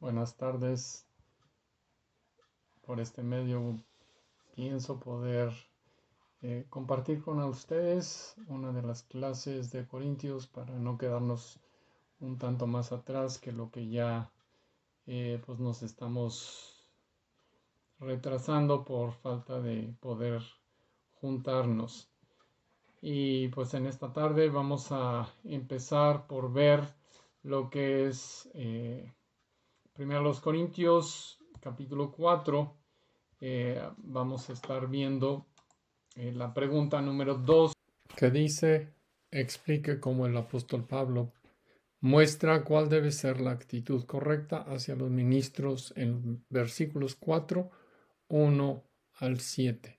Buenas tardes. Por este medio pienso poder eh, compartir con ustedes una de las clases de Corintios para no quedarnos un tanto más atrás que lo que ya eh, pues nos estamos retrasando por falta de poder juntarnos. Y pues en esta tarde vamos a empezar por ver lo que es eh, Primero los Corintios, capítulo 4, eh, vamos a estar viendo eh, la pregunta número 2, que dice, explique cómo el apóstol Pablo muestra cuál debe ser la actitud correcta hacia los ministros en versículos 4, 1 al 7.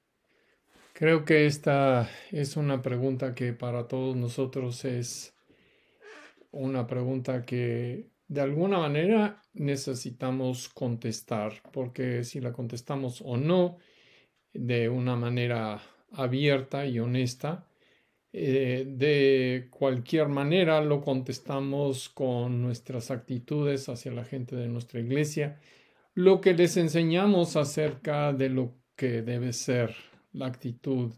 Creo que esta es una pregunta que para todos nosotros es una pregunta que de alguna manera necesitamos contestar, porque si la contestamos o no de una manera abierta y honesta, eh, de cualquier manera lo contestamos con nuestras actitudes hacia la gente de nuestra iglesia, lo que les enseñamos acerca de lo que debe ser la actitud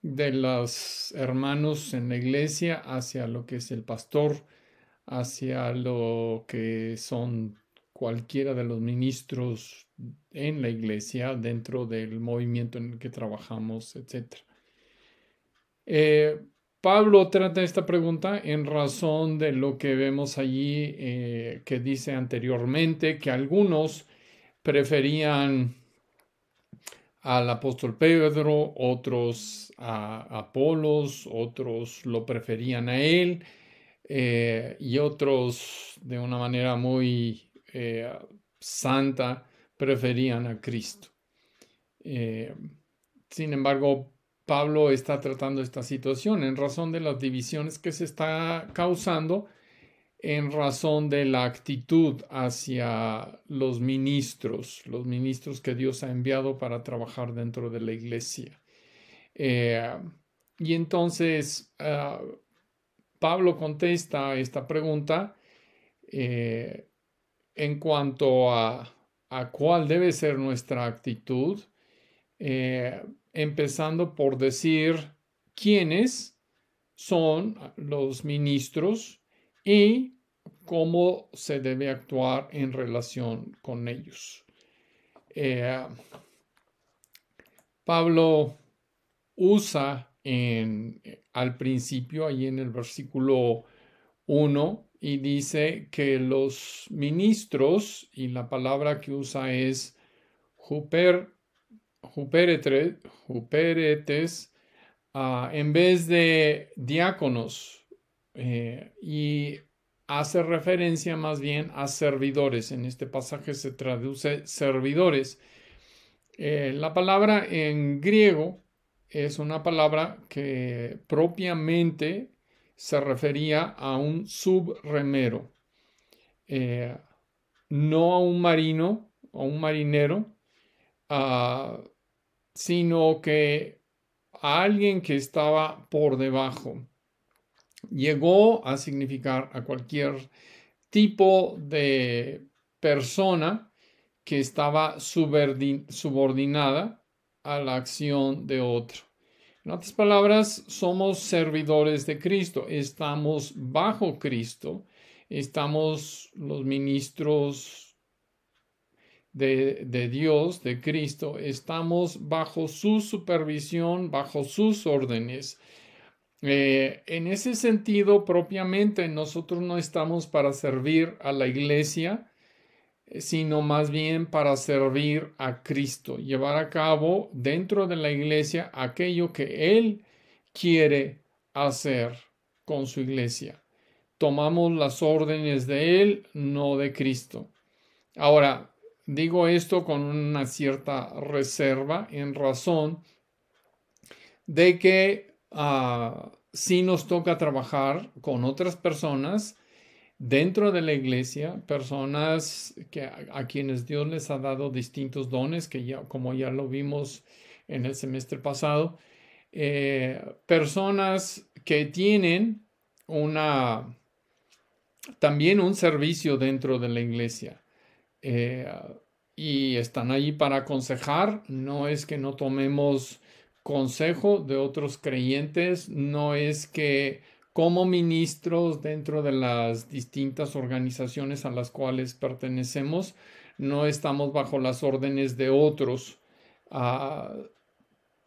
de los hermanos en la iglesia hacia lo que es el pastor, hacia lo que son cualquiera de los ministros en la iglesia, dentro del movimiento en el que trabajamos, etc. Eh, Pablo trata esta pregunta en razón de lo que vemos allí eh, que dice anteriormente, que algunos preferían al apóstol Pedro, otros a Apolos, otros lo preferían a él. Eh, y otros de una manera muy eh, santa preferían a Cristo. Eh, sin embargo, Pablo está tratando esta situación en razón de las divisiones que se está causando, en razón de la actitud hacia los ministros, los ministros que Dios ha enviado para trabajar dentro de la iglesia. y entonces, ah, Pablo contesta esta pregunta eh, en cuanto a, cuál debe ser nuestra actitud, eh, empezando por decir quiénes son los ministros y cómo se debe actuar en relación con ellos. Eh, Pablo usa eh, al principio, ahí en el versículo 1, y dice que los ministros, y la palabra que usa es juper, ah, en vez de diáconos, eh, y hace referencia más bien a servidores. En este pasaje se traduce servidores. Eh, la palabra en griego es una palabra que propiamente se refería a un subremero, eh, no a un marino o un marinero, ah, sino que a alguien que estaba por debajo. Llegó a significar a cualquier tipo de persona que estaba subordinada a la acción de otro. En otras palabras, somos servidores de Cristo, estamos bajo Cristo, estamos los ministros de, Dios, de Cristo, estamos bajo su supervisión, bajo sus órdenes. Eh, en ese sentido, propiamente, nosotros no estamos para servir a la iglesia, sino más bien para servir a Cristo, llevar a cabo dentro de la iglesia aquello que Él quiere hacer con su iglesia. Tomamos las órdenes de Él, no de Cristo. Ahora, digo esto con una cierta reserva en razón de que ah, si nos toca trabajar con otras personas, dentro de la iglesia, personas que, a, quienes Dios les ha dado distintos dones, que ya, como ya lo vimos en el semestre pasado, eh, personas que tienen una también un servicio dentro de la iglesia eh, y están allí para aconsejar. No es que no tomemos consejo de otros creyentes, no es que como ministros dentro de las distintas organizaciones a las cuales pertenecemos, no estamos bajo las órdenes de otros. Ah,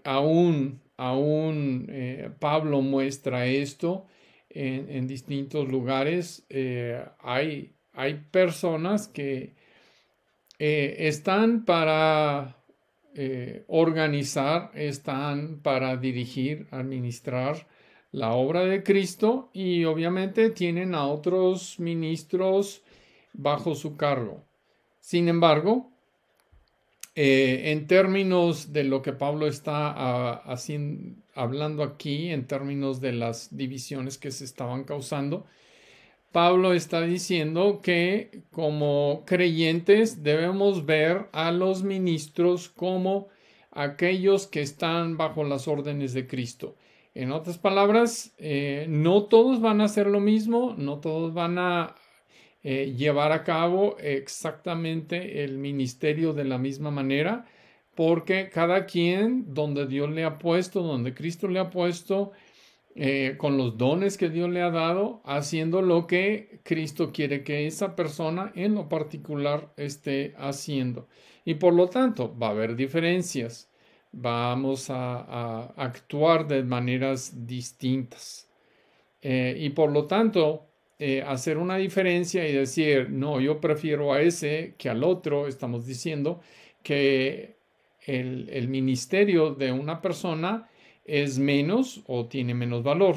aún aún eh, Pablo muestra esto en, distintos lugares. Eh, hay, hay, personas que eh, están para organizar, están para dirigir, administrar, la obra de Cristo y obviamente tienen a otros ministros bajo su cargo. Sin embargo, eh, en términos de lo que Pablo está ah, hablando aquí, en términos de las divisiones que se estaban causando, Pablo está diciendo que como creyentes debemos ver a los ministros como aquellos que están bajo las órdenes de Cristo. En otras palabras, eh, no todos van a hacer lo mismo, no todos van a eh, llevar a cabo exactamente el ministerio de la misma manera, porque cada quien, donde Dios le ha puesto, donde Cristo le ha puesto, eh, con los dones que Dios le ha dado, haciendo lo que Cristo quiere que esa persona en lo particular esté haciendo. Y por lo tanto, va a haber diferencias vamos a, actuar de maneras distintas. Eh, y por lo tanto, eh, hacer una diferencia y decir, no, yo prefiero a ese que al otro, estamos diciendo que el, el ministerio de una persona es menos o tiene menos valor.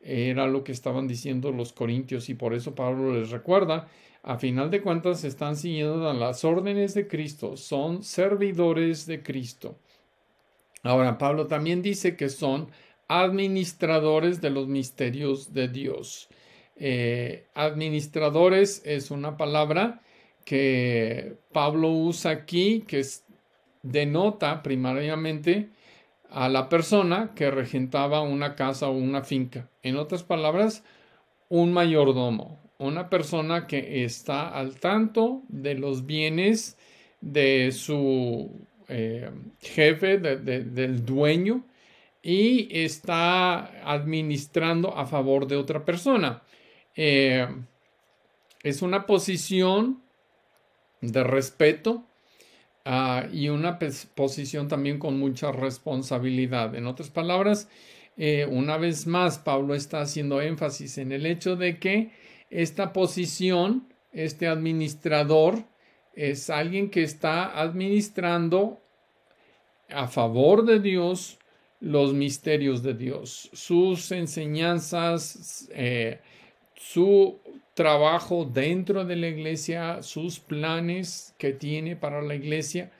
Era lo que estaban diciendo los corintios y por eso Pablo les recuerda, a final de cuentas están siguiendo las órdenes de Cristo, son servidores de Cristo. Ahora, Pablo también dice que son administradores de los misterios de Dios. Eh, administradores es una palabra que Pablo usa aquí que denota primariamente a la persona que regentaba una casa o una finca. En otras palabras, un mayordomo, una persona que está al tanto de los bienes de su eh, jefe, del dueño, y está administrando a favor de otra persona. Eh, es una posición de respeto ah, y una posición también con mucha responsabilidad. En otras palabras, eh, una vez más, Pablo está haciendo énfasis en el hecho de que esta posición, este administrador, es alguien que está administrando a favor de Dios los misterios de Dios, sus enseñanzas, eh, su trabajo dentro de la iglesia, sus planes que tiene para la iglesia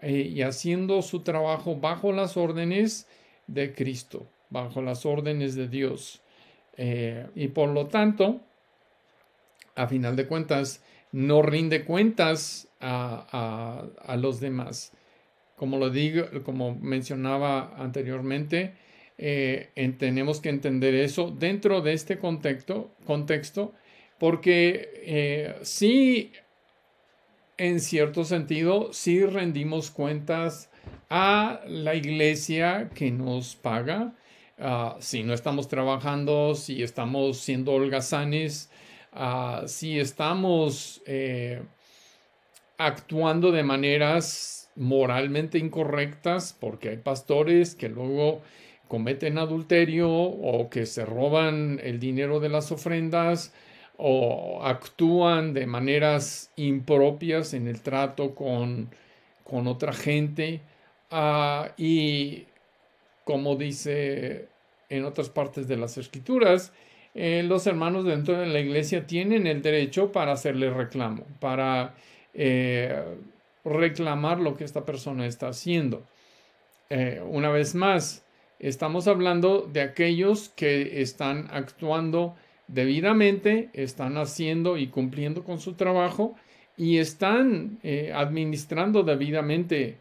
eh, y haciendo su trabajo bajo las órdenes de Cristo, bajo las órdenes de Dios. Eh, y por lo tanto, a final de cuentas, no rinde cuentas a, los demás. Como lo digo, como mencionaba anteriormente, eh, tenemos que entender eso dentro de este contexto, contexto porque eh, sí, en cierto sentido, sí rendimos cuentas a la iglesia que nos paga, ah, si no estamos trabajando, si estamos siendo holgazanes, Ah, si estamos eh, actuando de maneras moralmente incorrectas, porque hay pastores que luego cometen adulterio o que se roban el dinero de las ofrendas o actúan de maneras impropias en el trato con, otra gente. Ah, y como dice en otras partes de las escrituras, eh, los hermanos dentro de la iglesia tienen el derecho para hacerle reclamo, para eh, reclamar lo que esta persona está haciendo. Eh, una vez más, estamos hablando de aquellos que están actuando debidamente, están haciendo y cumpliendo con su trabajo y están administrando debidamente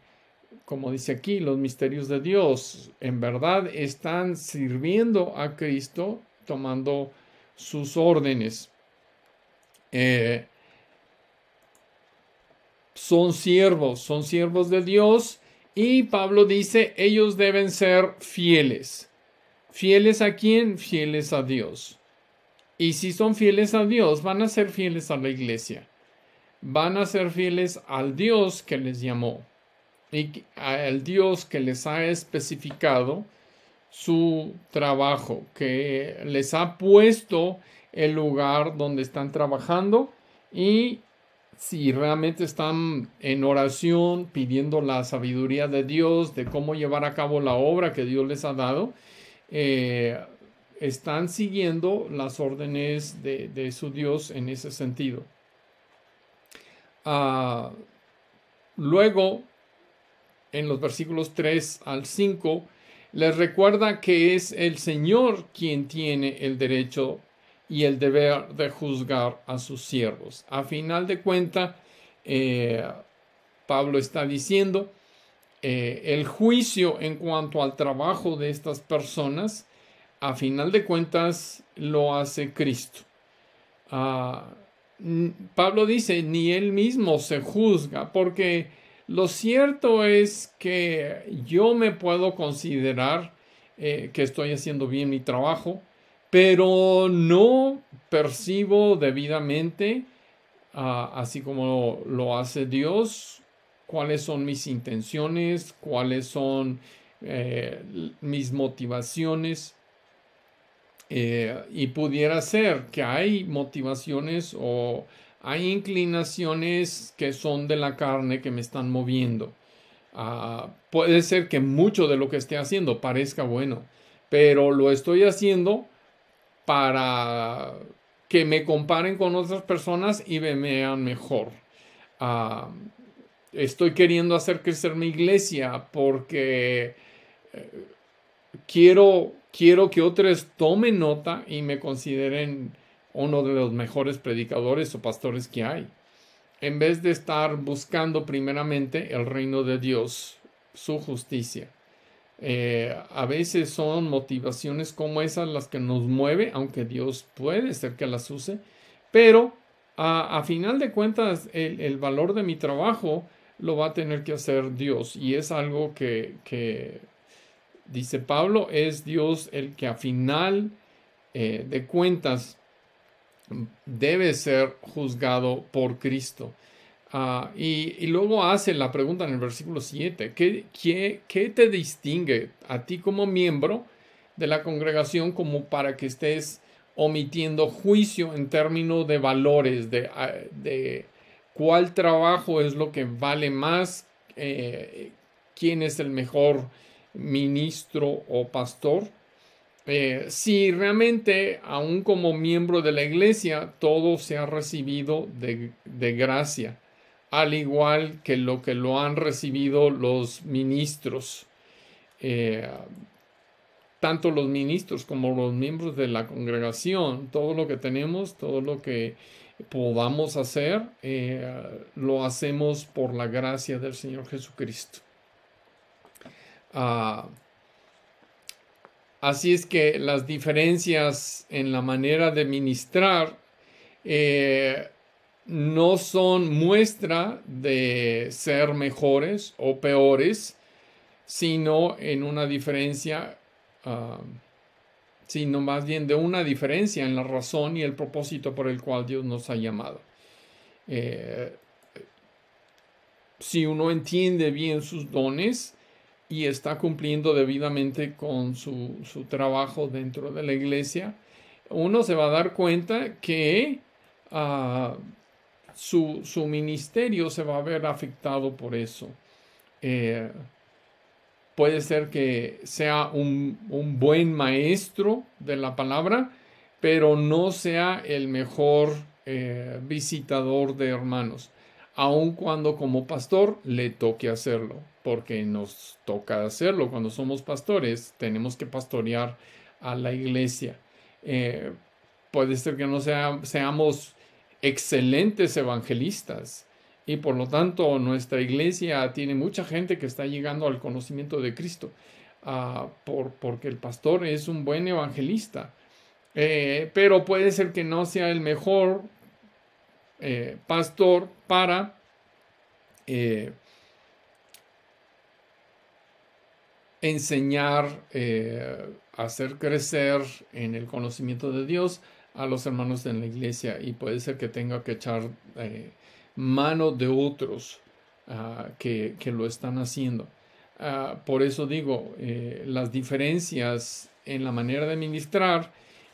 como dice aquí, los misterios de Dios, en verdad están sirviendo a Cristo tomando sus órdenes. Eh, son siervos, son siervos de Dios y Pablo dice, ellos deben ser fieles. ¿Fieles a quién? Fieles a Dios. Y si son fieles a Dios, van a ser fieles a la iglesia. Van a ser fieles al Dios que les llamó y al Dios que les ha especificado su trabajo, que les ha puesto el lugar donde están trabajando y si realmente están en oración pidiendo la sabiduría de Dios de cómo llevar a cabo la obra que Dios les ha dado, eh, están siguiendo las órdenes de, su Dios en ese sentido. Ah, luego, en los versículos 3 al 5, les recuerda que es el Señor quien tiene el derecho y el deber de juzgar a sus siervos. A final de cuentas, eh, Pablo está diciendo, eh, el juicio en cuanto al trabajo de estas personas, a final de cuentas, lo hace Cristo. Ah, Pablo dice, ni él mismo se juzga, porque lo cierto es que yo me puedo considerar eh, que estoy haciendo bien mi trabajo, pero no percibo debidamente, ah, así como lo, hace Dios, cuáles son mis intenciones, cuáles son eh, mis motivaciones. Eh, y pudiera ser que hay motivaciones o hay inclinaciones que son de la carne que me están moviendo. Ah, puede ser que mucho de lo que esté haciendo parezca bueno, pero lo estoy haciendo para que me comparen con otras personas y me vean mejor. Ah, estoy queriendo hacer crecer mi iglesia porque eh, quiero, quiero que otros tomen nota y me consideren uno de los mejores predicadores o pastores que hay. En vez de estar buscando primeramente el reino de Dios, su justicia. Eh, a veces son motivaciones como esas las que nos mueve, aunque Dios puede ser que las use, pero a, final de cuentas el, valor de mi trabajo lo va a tener que hacer Dios y es algo que, dice Pablo, es Dios el que a final eh, de cuentas debe ser juzgado por Cristo. Ah, y, luego hace la pregunta en el versículo 7, ¿qué, te distingue a ti como miembro de la congregación como para que estés omitiendo juicio en términos de valores, ah, de, cuál trabajo es lo que vale más, eh, quién es el mejor ministro o pastor? Eh, si realmente, aún como miembro de la iglesia, todo se ha recibido de, gracia, al igual que lo que lo han recibido los ministros. Eh, tanto los ministros como los miembros de la congregación, todo lo que tenemos, todo lo que podamos hacer, eh, lo hacemos por la gracia del Señor Jesucristo. Ah, Así es que las diferencias en la manera de ministrar eh, no son muestra de ser mejores o peores, sino en una diferencia, ah, sino más bien de una diferencia en la razón y el propósito por el cual Dios nos ha llamado. Eh, si uno entiende bien sus dones, y está cumpliendo debidamente con su, trabajo dentro de la iglesia, uno se va a dar cuenta que ah, su, ministerio se va a ver afectado por eso. Eh, puede ser que sea un, buen maestro de la palabra, pero no sea el mejor eh, visitador de hermanos aun cuando como pastor le toque hacerlo, porque nos toca hacerlo. Cuando somos pastores, tenemos que pastorear a la iglesia. Eh, puede ser que no seamos excelentes evangelistas y por lo tanto nuestra iglesia tiene mucha gente que está llegando al conocimiento de Cristo, ah, por, porque el pastor es un buen evangelista. Eh, pero puede ser que no sea el mejor eh, pastor para eh, enseñar, eh, hacer crecer en el conocimiento de Dios a los hermanos en la iglesia y puede ser que tenga que echar mano de otros ah, que, lo están haciendo. Ah, por eso digo, las diferencias en la manera de ministrar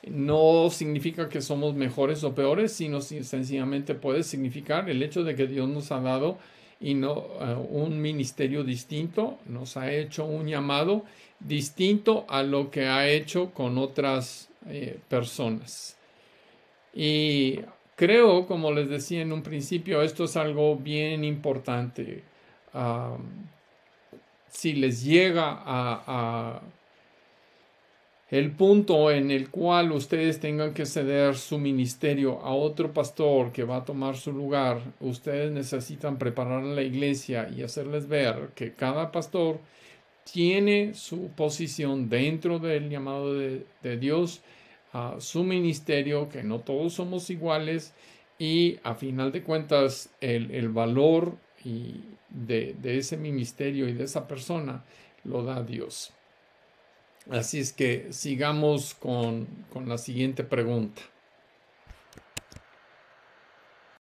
no significa que somos mejores o peores, sino sencillamente puede significar el hecho de que Dios nos ha dado y no, eh, un ministerio distinto, nos ha hecho un llamado distinto a lo que ha hecho con otras eh, personas. Y creo, como les decía en un principio, esto es algo bien importante. si les llega a el punto en el cual ustedes tengan que ceder su ministerio a otro pastor que va a tomar su lugar, ustedes necesitan preparar la iglesia y hacerles ver que cada pastor tiene su posición dentro del llamado de, Dios, a su ministerio, que no todos somos iguales y a final de cuentas el, valor de ese ministerio y de esa persona lo da Dios. Así es que sigamos con, con la siguiente pregunta.